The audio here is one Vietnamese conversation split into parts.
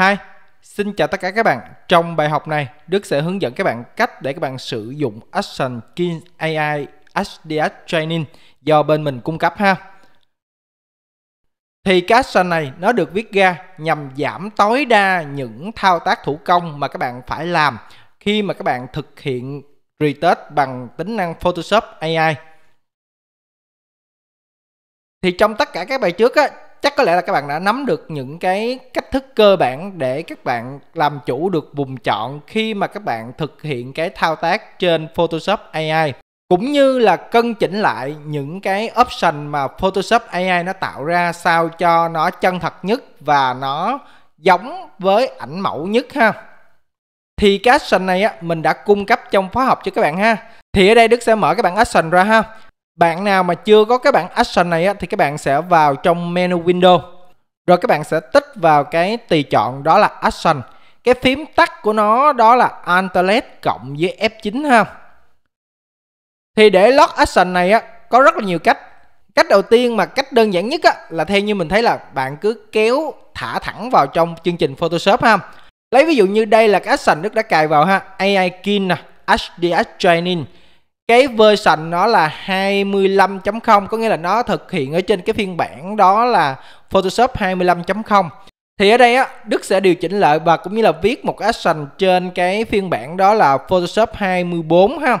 hai, xin chào tất cả các bạn. Trong bài học này, Đức sẽ hướng dẫn các bạn cách để các bạn sử dụng Action King AI HDS Training do bên mình cung cấp ha. Thì cái action này nó được viết ra nhằm giảm tối đa những thao tác thủ công mà các bạn phải làm khi mà các bạn thực hiện retouch bằng tính năng Photoshop AI. Thì trong tất cả các bài trước á, chắc có lẽ là các bạn đã nắm được những cái cách thức cơ bản để các bạn làm chủ được vùng chọn khi mà các bạn thực hiện cái thao tác trên Photoshop AI cũng như là cân chỉnh lại những cái option mà Photoshop AI nó tạo ra sao cho nó chân thật nhất và nó giống với ảnh mẫu nhất ha thì cái option này á, mình đã cung cấp trong khóa học cho các bạn ha thì ở đây Đức sẽ mở các bạn action ra ha bạn nào mà chưa có cái bản action này á, thì các bạn sẽ vào trong menu window rồi các bạn sẽ tích vào cái tùy chọn đó là action cái phím tắt của nó đó là Antelet cộng với F9 ha thì để lock action này á có rất là nhiều cách cách đầu tiên mà cách đơn giản nhất á là theo như mình thấy là bạn cứ kéo thả thẳng vào trong chương trình Photoshop ha lấy ví dụ như đây là cái action Đức đã cài vào ha AI Kin nè HDH Training cái version nó là 25.0 có nghĩa là nó thực hiện ở trên cái phiên bản đó là Photoshop 25.0 thì ở đây á, Đức sẽ điều chỉnh lại và cũng như là viết một action trên cái phiên bản đó là Photoshop 24 ha.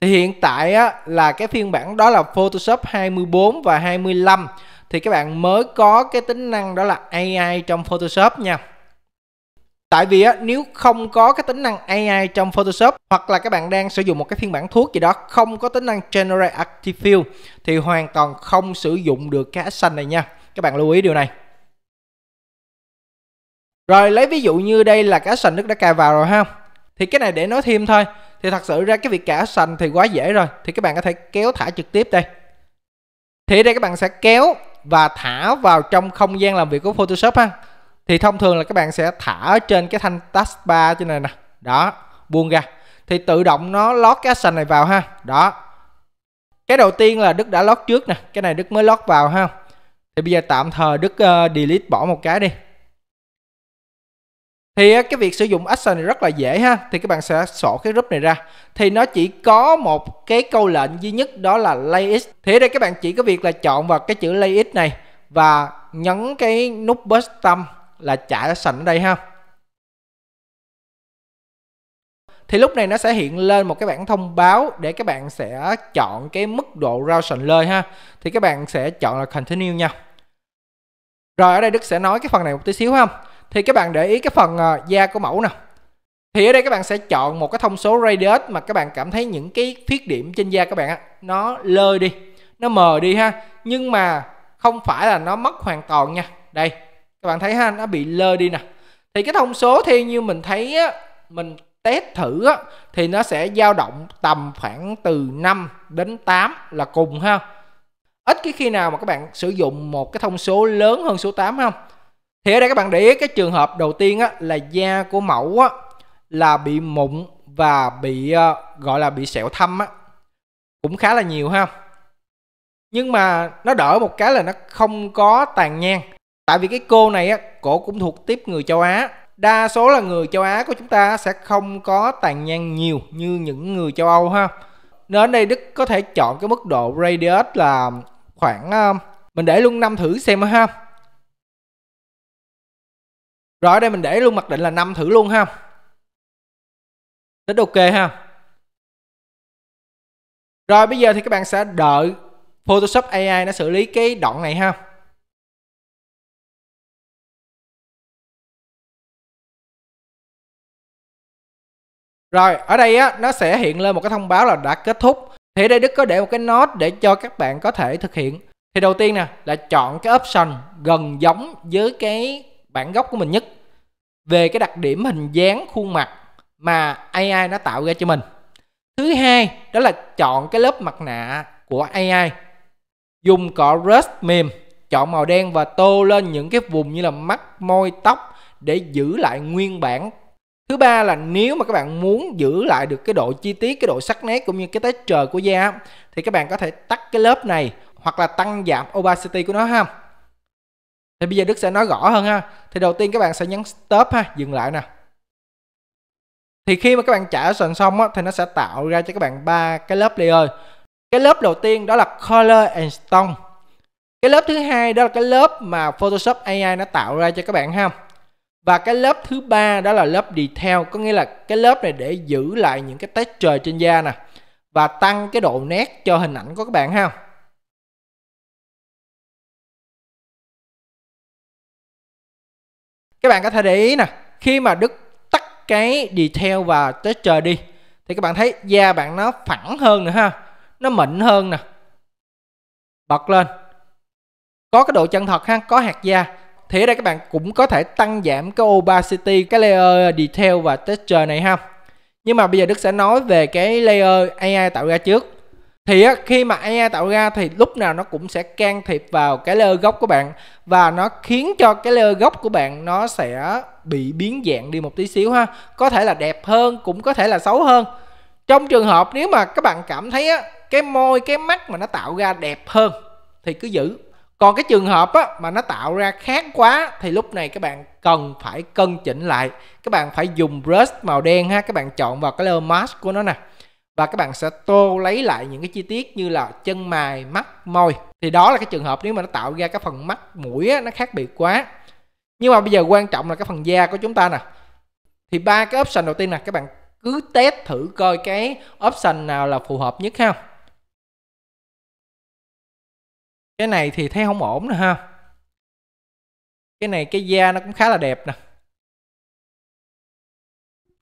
Thì hiện tại á, là cái phiên bản đó là Photoshop 24 và 25 thì các bạn mới có cái tính năng đó là AI trong Photoshop nha. Tại vì á, nếu không có cái tính năng AI trong Photoshop hoặc là các bạn đang sử dụng một cái phiên bản thuốc gì đó không có tính năng Generate Active Fill thì hoàn toàn không sử dụng được cái action này nha. Các bạn lưu ý điều này. Rồi lấy ví dụ như đây là cái action nước đã cài vào rồi ha. Thì cái này để nói thêm thôi. Thì thật sự ra cái việc cả action thì quá dễ rồi. Thì các bạn có thể kéo thả trực tiếp đây. Thì đây các bạn sẽ kéo và thả vào trong không gian làm việc của Photoshop ha thì thông thường là các bạn sẽ thả trên cái thanh taskbar trên này nè đó buông ra thì tự động nó lót cái action này vào ha đó cái đầu tiên là đức đã lót trước nè cái này đức mới lót vào ha thì bây giờ tạm thời đức uh, delete bỏ một cái đi thì ờ, cái việc sử dụng action này rất là dễ ha thì các bạn sẽ sổ cái group này ra thì nó chỉ có một cái câu lệnh duy nhất đó là layout thì ở đây các bạn chỉ có việc là chọn vào cái chữ lay layout này và nhấn cái nút bottom là trả sành ở đây ha thì lúc này nó sẽ hiện lên một cái bảng thông báo để các bạn sẽ chọn cái mức độ rau round lời ha thì các bạn sẽ chọn là continue nha rồi ở đây Đức sẽ nói cái phần này một tí xíu ha thì các bạn để ý cái phần ờ, da của mẫu nè thì ở đây các bạn sẽ chọn một cái thông số radius mà các bạn cảm thấy những cái khuyết điểm trên da các bạn á, nó lơi đi nó mờ đi ha nhưng mà không phải là nó mất hoàn toàn nha đây các bạn thấy ha nó bị lơ đi nè thì cái thông số theo như mình thấy á, mình test thử á, thì nó sẽ dao động tầm khoảng từ 5 đến 8 là cùng ha ít cái khi nào mà các bạn sử dụng một cái thông số lớn hơn số 8 không thì ở đây các bạn để ý cái trường hợp đầu tiên á, là da của mẫu á, là bị mụn và bị uh, gọi là bị sẹo thâm á cũng khá là nhiều ha nhưng mà nó đỡ một cái là nó không có tàn nhang tại vì cái cô này á cổ cũng thuộc tiếp người châu á đa số là người châu á của chúng ta sẽ không có tàn nhang nhiều như những người châu âu ha nên ở đây đức có thể chọn cái mức độ radius là khoảng ờ, mình để luôn năm thử xem ha rồi ở đây mình để luôn mặc định là năm thử luôn ha Tích ok ha Rồi bây giờ thì các bạn sẽ đợi Photoshop AI nó xử lý cái đoạn này ha Rồi, ở đây á, nó sẽ hiện lên một cái thông báo là đã kết thúc. Thì đây Đức có để một cái note để cho các bạn có thể thực hiện. Thì đầu tiên nè, là chọn cái option gần giống với cái bản gốc của mình nhất về cái đặc điểm hình dáng khuôn mặt mà AI nó tạo ra cho mình. Thứ hai, đó là chọn cái lớp mặt nạ của AI. Dùng cọ rust mềm, chọn màu đen và tô lên những cái vùng như là mắt, môi, tóc để giữ lại nguyên bản thứ ba là nếu mà các bạn muốn giữ lại được cái độ chi tiết cái độ sắc nét cũng như cái trời của da thì các bạn có thể tắt cái lớp này hoặc là tăng giảm opacity của nó ha thì bây giờ Đức sẽ nói rõ hơn ha thì đầu tiên các bạn sẽ nhấn stop ha dừng lại nè thì khi mà các bạn trả sần xong á, thì nó sẽ tạo ra cho các bạn ba cái lớp layer cái lớp đầu tiên đó là color and tone cái lớp thứ hai đó là cái lớp mà Photoshop AI nó tạo ra cho các bạn ha và cái lớp thứ ba đó là lớp detail có nghĩa là cái lớp này để giữ lại những cái texture trên da nè và tăng cái độ nét cho hình ảnh của các bạn ha các bạn có thể để ý nè khi mà đức tắt cái detail và texture đi thì các bạn thấy da bạn nó phẳng hơn nữa ha nó mịn hơn nè bật lên có cái độ chân thật ha có hạt da thì ở đây các bạn cũng có thể tăng giảm cái opacity cái layer detail và texture này ha nhưng mà bây giờ đức sẽ nói về cái layer ai tạo ra trước thì khi mà AI tạo ra thì lúc nào nó cũng sẽ can thiệp vào cái layer gốc của bạn và nó khiến cho cái layer gốc của bạn nó sẽ bị biến dạng đi một tí xíu ha có thể là đẹp hơn cũng có thể là xấu hơn trong trường hợp nếu mà các bạn cảm thấy á, cái môi cái mắt mà nó tạo ra đẹp hơn thì cứ giữ còn cái trường hợp á, mà nó tạo ra khác quá thì lúc này các bạn cần phải cân chỉnh lại các bạn phải dùng brush màu đen ha các bạn chọn vào cái layer mask của nó nè và các bạn sẽ tô lấy lại những cái chi tiết như là chân mày mắt môi thì đó là cái trường hợp nếu mà nó tạo ra cái phần mắt mũi á, nó khác biệt quá nhưng mà bây giờ quan trọng là cái phần da của chúng ta nè thì ba cái option đầu tiên nè các bạn cứ test thử coi cái option nào là phù hợp nhất ha cái này thì thấy không ổn nữa ha cái này cái da nó cũng khá là đẹp nè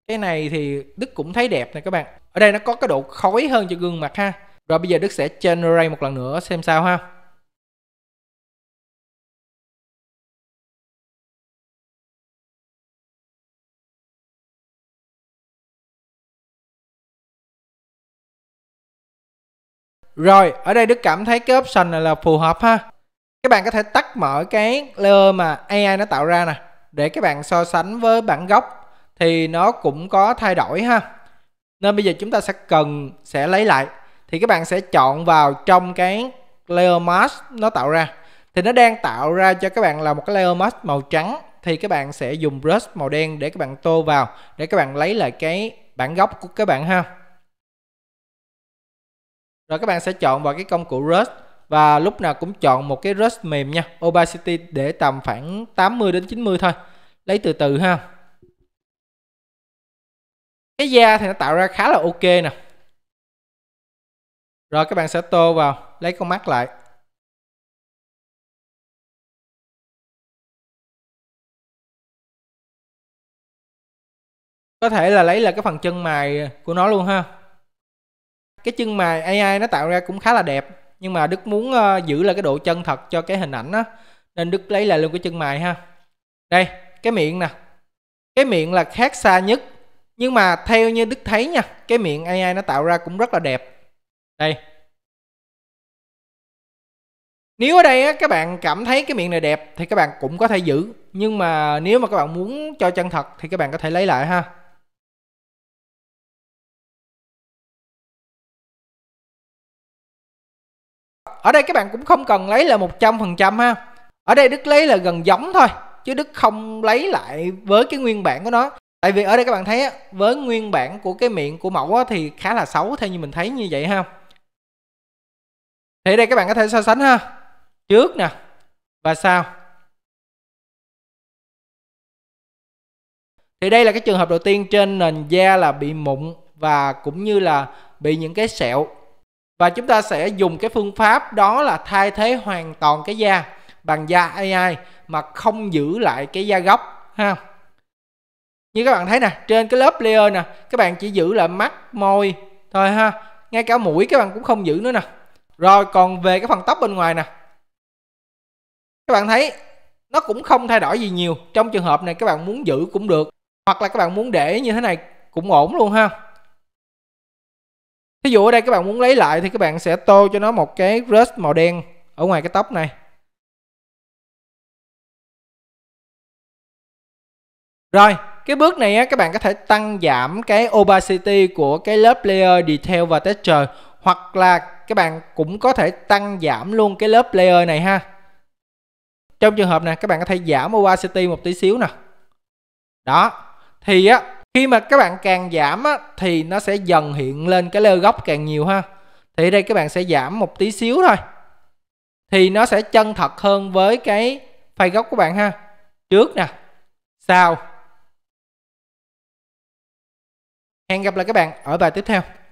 cái này thì đức cũng thấy đẹp nè các bạn ở đây nó có cái độ khói hơn cho gương mặt ha rồi bây giờ đức sẽ generate một lần nữa xem sao ha Rồi, ở đây Đức cảm thấy cái option này là phù hợp ha. Các bạn có thể tắt mở cái layer mà AI nó tạo ra nè để các bạn so sánh với bản gốc thì nó cũng có thay đổi ha. Nên bây giờ chúng ta sẽ cần sẽ lấy lại thì các bạn sẽ chọn vào trong cái layer mask nó tạo ra. Thì nó đang tạo ra cho các bạn là một cái layer mask màu trắng thì các bạn sẽ dùng brush màu đen để các bạn tô vào để các bạn lấy lại cái bản gốc của các bạn ha rồi các bạn sẽ chọn vào cái công cụ Rust và lúc nào cũng chọn một cái Rust mềm nha opacity để tầm khoảng 80 đến 90 thôi lấy từ từ ha cái da thì nó tạo ra khá là ok nè rồi các bạn sẽ tô vào lấy con mắt lại có thể là lấy là cái phần chân mày của nó luôn ha cái chân mày AI nó tạo ra cũng khá là đẹp nhưng mà Đức muốn uh, giữ lại cái độ chân thật cho cái hình ảnh đó nên Đức lấy lại luôn cái chân mày ha đây cái miệng nè cái miệng là khác xa nhất nhưng mà theo như Đức thấy nha cái miệng AI nó tạo ra cũng rất là đẹp đây nếu ở đây á, các bạn cảm thấy cái miệng này đẹp thì các bạn cũng có thể giữ nhưng mà nếu mà các bạn muốn cho chân thật thì các bạn có thể lấy lại ha ở đây các bạn cũng không cần lấy là 100% ha ở đây Đức lấy là gần giống thôi chứ Đức không lấy lại với cái nguyên bản của nó tại vì ở đây các bạn thấy á, với nguyên bản của cái miệng của mẫu thì khá là xấu theo như mình thấy như vậy ha thì đây các bạn có thể so sánh ha trước nè và sau thì đây là cái trường hợp đầu tiên trên nền da là bị mụn và cũng như là bị những cái sẹo và chúng ta sẽ dùng cái phương pháp đó là thay thế hoàn toàn cái da bằng da AI mà không giữ lại cái da gốc ha như các bạn thấy nè trên cái lớp layer nè các bạn chỉ giữ lại mắt môi thôi ha ngay cả mũi các bạn cũng không giữ nữa nè rồi còn về cái phần tóc bên ngoài nè các bạn thấy nó cũng không thay đổi gì nhiều trong trường hợp này các bạn muốn giữ cũng được hoặc là các bạn muốn để như thế này cũng ổn luôn ha Ví dụ ở đây các bạn muốn lấy lại thì các bạn sẽ tô cho nó một cái brush màu đen ở ngoài cái tóc này. Rồi, cái bước này á, các bạn có thể tăng giảm cái opacity của cái lớp layer detail và texture hoặc là các bạn cũng có thể tăng giảm luôn cái lớp layer này ha. Trong trường hợp này các bạn có thể giảm opacity một tí xíu nè. Đó, thì á khi mà các bạn càng giảm á, thì nó sẽ dần hiện lên cái lơ góc càng nhiều ha thì đây các bạn sẽ giảm một tí xíu thôi thì nó sẽ chân thật hơn với cái phay góc của bạn ha trước nè sau hẹn gặp lại các bạn ở bài tiếp theo